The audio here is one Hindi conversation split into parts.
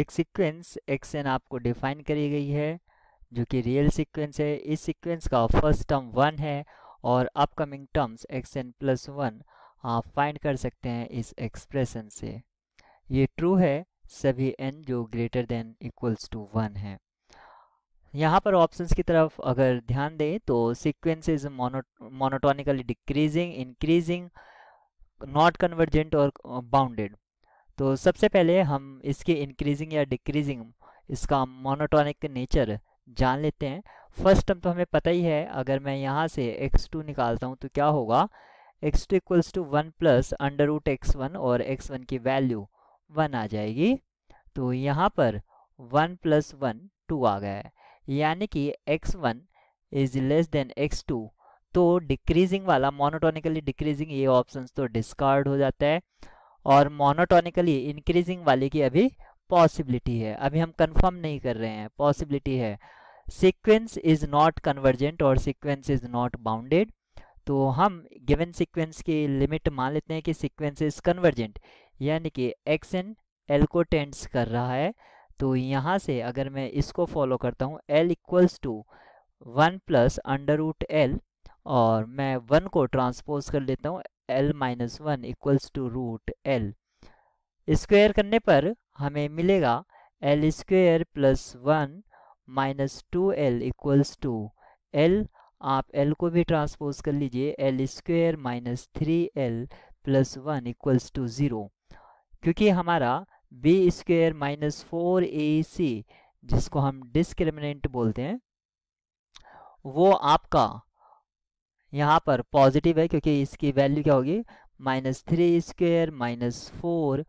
एक सीक्वेंस एन आपको डिफाइन करी गई है जो कि रियल सीक्वेंस है इस सीक्वेंस का फर्स्ट टर्म वन है और upcoming terms X N plus one आप फाइंड कर सकते हैं इस एक्सप्रेशन से ये ट्रू है सभी एन जो greater than equals to one है यहाँ पर ऑप्शंस की तरफ अगर ध्यान दें तो sequence is monotonically decreasing increasing not convergent और बाउंडेड तो सबसे पहले हम इसके इंक्रीजिंग या डिक्रीजिंग इसका मोनोटोनिक नेचर जान लेते हैं फर्स्ट टर्म तो हमें पता ही है अगर मैं यहाँ से x2 निकालता हूँ तो क्या होगा x2 two equals to one plus under root X और x1 की वैल्यू 1 आ जाएगी तो यहाँ पर 1 प्लस वन टू आ गया है यानी कि x1 one is less than x2 तो डिक्रीजिंग वाला मोनोटोनिकली डिक्रीजिंग ये ऑप्शन तो डिस्कार्ड हो जाता है और मोनोटोनिकली इंक्रीजिंग वाले की अभी पॉसिबिलिटी है अभी हम कंफर्म नहीं कर रहे हैं पॉसिबिलिटी है सीक्वेंस इज नॉट कन्वर्जेंट और सीक्वेंस इज नॉट बाउंडेड तो हम गिवन सीक्वेंस की लिमिट मान लेते हैं कि सीक्वेंस इज कन्वर्जेंट यानी कि एक्स एन एल को टेंड्स कर रहा है तो यहाँ से अगर मैं इसको फॉलो करता हूँ L equals to one plus under root L और मैं वन को ट्रांसपोज कर लेता हूँ L minus one equals to root L square करने पर हमें मिलेगा L square plus one minus two L equals to L आप एल को भी ट्रांसपोज कर लीजिए L square minus three L plus one equals to zero क्योंकि हमारा B square minus four A C जिसको हम डिस्क्रिमिनेंट बोलते हैं वो आपका यहाँ पर पॉजिटिव है क्योंकि इसकी वैल्यू क्या होगी minus three square minus four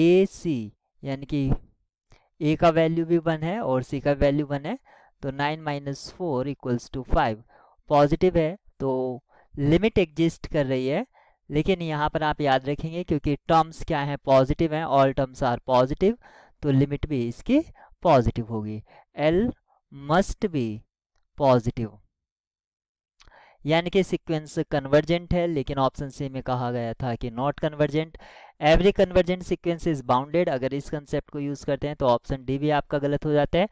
A C यानी कि ए का वैल्यू भी वन है और सी का वैल्यू वन है तो nine minus four equals to five positive है तो लिमिट एग्जिस्ट कर रही है लेकिन यहाँ पर आप याद रखेंगे क्योंकि टर्म्स क्या हैं पॉजिटिव हैं ऑल टर्म्स आर पॉजिटिव तो लिमिट भी इसकी पॉजिटिव होगी एल मस्ट बी पॉजिटिव यानी कि सीक्वेंस कन्वर्जेंट है लेकिन ऑप्शन सी में कहा गया था कि not convergent every convergent sequence is bounded अगर इस कंसेप्ट को यूज़ करते हैं तो ऑप्शन डी भी आपका गलत हो जाता है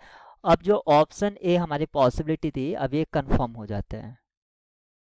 अब जो ऑप्शन ए हमारी पॉसिबिलिटी थी अब ये कन्फर्म हो जाता है